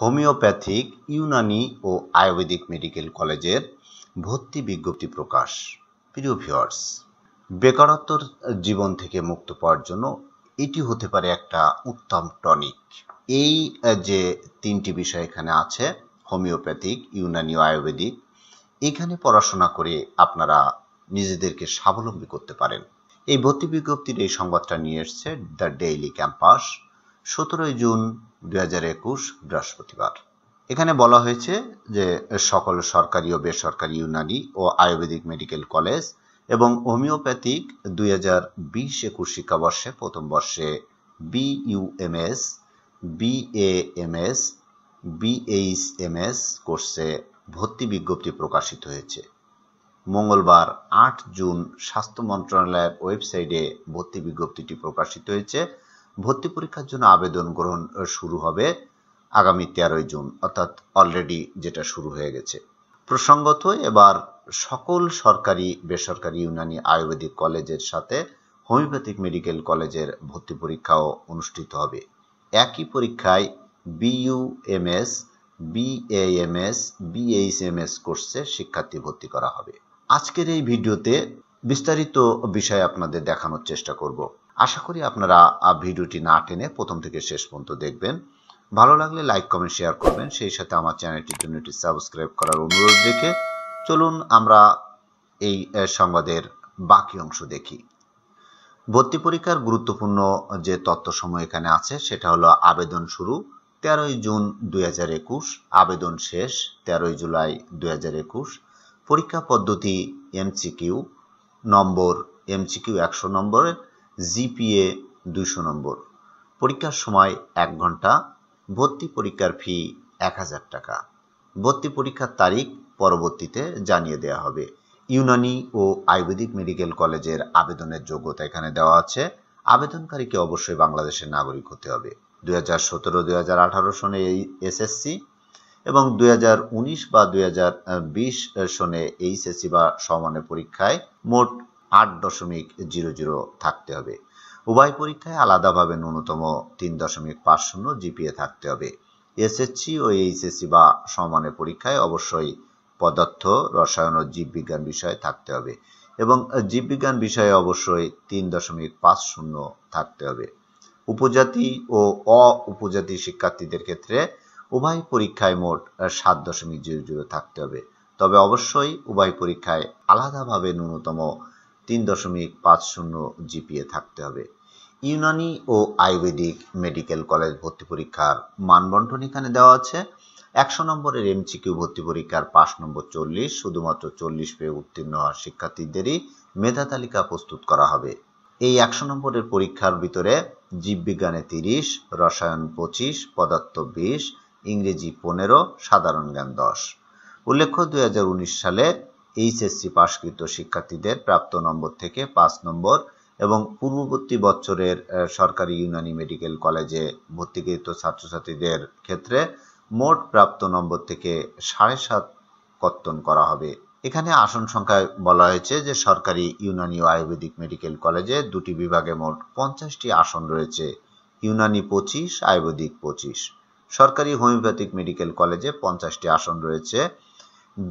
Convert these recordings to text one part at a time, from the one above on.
homeopathic Unani ও Ayurvedic medical কলেজের ভর্তি বিজ্ঞপ্তি প্রকাশ প্রিয় ভিউয়ার্স বেকারত্বর জীবন থেকে মুক্ত পাওয়ার জন্য এটি হতে পারে একটা উত্তম টনিক এই যে তিনটি বিষয় এখানে আছে হোমিওপ্যাথিক ইউনানি ও আয়ুর্বেদিক এখানে পড়াশোনা করে আপনারা নিজেদেরকে স্বাবলম্বী করতে পারেন এই ভর্তি বিজ্ঞপ্তির এই সংবাদটা নিয়ে এসছে দ্য ডেইলি ক্যাম্পাস সতেরোই জুন দুই বৃহস্পতিবার এখানে বলা হয়েছে যে সকল সরকারি ও বেসরকারি ইউনানি ও আয়ুর্বেদিক মেডিকেল কলেজ এবং হোমিওপ্যাথিক দুই হাজার বিশ একুশ শিক্ষাবর্ষে প্রথম বর্ষে বিইউএমএস বিএএমএস বিএইচএমএস কোর্সে ভর্তি বিজ্ঞপ্তি প্রকাশিত হয়েছে মঙ্গলবার আট জুন স্বাস্থ্য মন্ত্রণালয়ের ওয়েবসাইটে ভর্তি বিজ্ঞপ্তিটি প্রকাশিত হয়েছে ভর্তি পরীক্ষার জন্য আবেদন গ্রহণ শুরু হবে আগামী তেরোই জুন অর্থাৎ অলরেডি যেটা শুরু হয়ে গেছে প্রসঙ্গত এবার সকল সরকারি বেসরকারি ইউনানি আয়ুর্বেদিক কলেজের সাথে হোমিওপ্যাথিক মেডিকেল কলেজের ভর্তি পরীক্ষাও অনুষ্ঠিত হবে একই পরীক্ষায় বিইউএমএস বিএএমএস বিএইচএমএস কোর্সে শিক্ষার্থী ভর্তি করা হবে আজকের এই ভিডিওতে বিস্তারিত বিষয় আপনাদের দেখানোর চেষ্টা করব আশা করি আপনারা ভিডিওটি না টেনে প্রথম থেকে শেষ পর্যন্ত দেখবেন ভালো লাগলে লাইক কমেন্ট শেয়ার করবেন সেই সাথে আমার চ্যানেলটির জন্য এটি সাবস্ক্রাইব করার অনুরোধ রেখে চলুন আমরা এই সংবাদের বাকি অংশ দেখি ভর্তি পরীক্ষার গুরুত্বপূর্ণ যে সময় এখানে আছে সেটা হলো আবেদন শুরু তেরোই জুন দুই আবেদন শেষ তেরোই জুলাই দুই পরীক্ষা পদ্ধতি এমসিকিউ নম্বর এমসিকিউ একশো নম্বরের জিপিএ দুশো নম্বর পরীক্ষার সময় এক ঘন্টা ভর্তি পরীক্ষার ফি এক হাজার টাকা ভর্তি পরীক্ষার তারিখ পরবর্তীতে জানিয়ে দেওয়া হবে ইউনানি ও আয়ুর্বেদিক মেডিকেল কলেজের আবেদনের যোগ্যতা এখানে দেওয়া আছে আবেদনকারীকে অবশ্যই বাংলাদেশের নাগরিক হতে হবে দুই হাজার সতেরো দুই হাজার আঠারো সনে এই এসএসসি এবং দুই হাজার উনিশ বা দুই হাজার বিশ সনে এইচএসসি বা সমানের পরীক্ষায় মোট আট দশমিক জিরো জিরো থাকতে হবে উভয় পরীক্ষায় আলাদাভাবে ন্যূনতম তিন দশমিক পাঁচ শূন্য জিপিএ থাকতে হবে এসএসসি ও এইচএসসি বা সমানের পরীক্ষায় অবশ্যই পদার্থ রসায়ন ও জীববিজ্ঞান বিষয়ে থাকতে হবে এবং জীববিজ্ঞান বিষয়ে অবশ্যই তিন দশমিক পাঁচ শূন্য থাকতে হবে উপজাতি ও অ উপজাতি শিক্ষার্থীদের ক্ষেত্রে উভয় পরীক্ষায় মোট সাত দশমিক জিরো জিরো থাকতে হবে তবে অবশ্যই উভয় পরীক্ষায় আলাদাভাবে ন্যূনতম তিন দশমিক পাঁচ শূন্য জিপিএ থাকতে হবে ইউনানি ও আয়ুর্বেদিক মেডিকেল কলেজ ভর্তি পরীক্ষার মানবন্টন এখানে দেওয়া আছে একশো নম্বরের এমসিকিউ ভর্তি পরীক্ষার পাঁচ নম্বর চল্লিশ শুধুমাত্র চল্লিশ পেয়ে উত্তীর্ণ হওয়া শিক্ষার্থীদেরই মেধা তালিকা প্রস্তুত করা হবে এই একশো নম্বরের পরীক্ষার ভিতরে জীববিজ্ঞানে তিরিশ রসায়ন পঁচিশ পদার্থ বিশ ইংরেজি পনেরো সাধারণ জ্ঞান দশ উল্লেখ্য দুই সালে এইচএসসি পাশকৃত শিক্ষার্থীদের প্রাপ্ত নম্বর থেকে পাঁচ নম্বর এবং পূর্ববর্তী বছরের সরকারি ইউনানি মেডিকেল কলেজে ভর্তিকৃত ছাত্রছাত্রীদের ক্ষেত্রে মোট প্রাপ্ত নম্বর থেকে সাড়ে সাত কর্তন করা হবে এখানে আসন সংখ্যায় বলা হয়েছে যে সরকারি ইউনানি ও আয়ুর্বেদিক মেডিকেল কলেজে দুটি বিভাগে মোট পঞ্চাশটি আসন রয়েছে ইউনানি পঁচিশ আয়ুর্বেদিক পঁচিশ সরকারি হোমিওপ্যাথিক মেডিকেল কলেজে পঞ্চাশটি আসন রয়েছে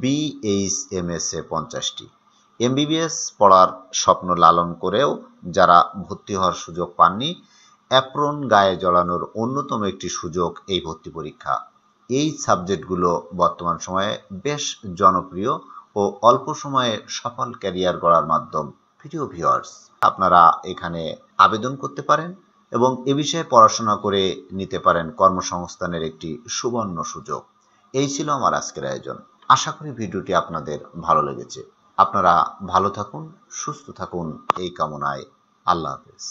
বিএইচএমএসে পঞ্চাশটি এমবিবিএস পড়ার স্বপ্ন লালন করেও যারা ভর্তি হওয়ার সুযোগ পাননি অ্যাপ্রন গায়ে জড়ানোর অন্যতম একটি সুযোগ এই ভর্তি পরীক্ষা এই সাবজেক্টগুলো বর্তমান সময়ে বেশ জনপ্রিয় ও অল্প সময়ে সফল ক্যারিয়ার গড়ার মাধ্যম ভিডিও ভিওয়ার্স আপনারা এখানে আবেদন করতে পারেন এবং এ বিষয়ে পড়াশোনা করে নিতে পারেন কর্মসংস্থানের একটি সুবর্ণ সুযোগ এই ছিল আমার আজকের আয়োজন আশা করি ভিডিওটি আপনাদের ভালো লেগেছে আপনারা ভালো থাকুন সুস্থ থাকুন এই কামনায় আল্লাহ হাফেজ